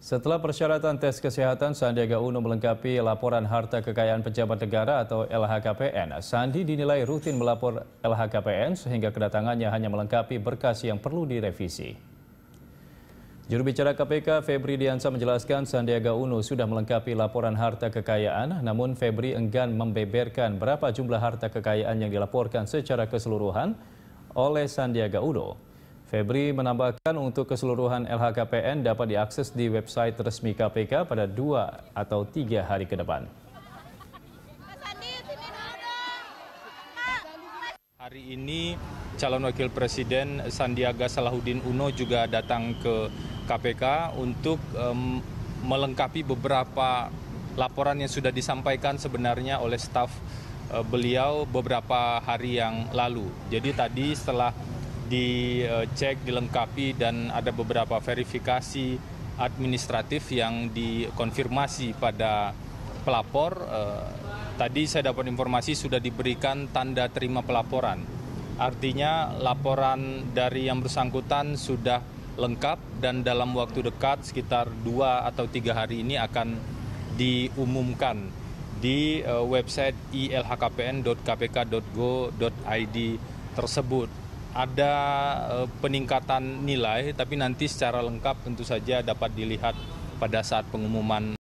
Setelah persyaratan tes kesehatan, Sandiaga Uno melengkapi laporan harta kekayaan pejabat negara atau LHKPN. Sandi dinilai rutin melapor LHKPN sehingga kedatangannya hanya melengkapi berkas yang perlu direvisi. Juru bicara KPK Febri Diansa menjelaskan Sandiaga Uno sudah melengkapi laporan harta kekayaan, namun Febri enggan membeberkan berapa jumlah harta kekayaan yang dilaporkan secara keseluruhan oleh Sandiaga Uno. Febri menambahkan untuk keseluruhan LHKPN dapat diakses di website resmi KPK pada dua atau tiga hari ke depan. Hari ini calon wakil presiden Sandiaga Salahuddin Uno juga datang ke KPK untuk um, melengkapi beberapa laporan yang sudah disampaikan sebenarnya oleh staf uh, beliau beberapa hari yang lalu. Jadi tadi setelah dicek, dilengkapi dan ada beberapa verifikasi administratif yang dikonfirmasi pada pelapor. Eh, tadi saya dapat informasi sudah diberikan tanda terima pelaporan. Artinya laporan dari yang bersangkutan sudah lengkap dan dalam waktu dekat sekitar dua atau tiga hari ini akan diumumkan di eh, website ilhkpn.kpk.go.id tersebut ada eh, peningkatan nilai tapi nanti secara lengkap tentu saja dapat dilihat pada saat pengumuman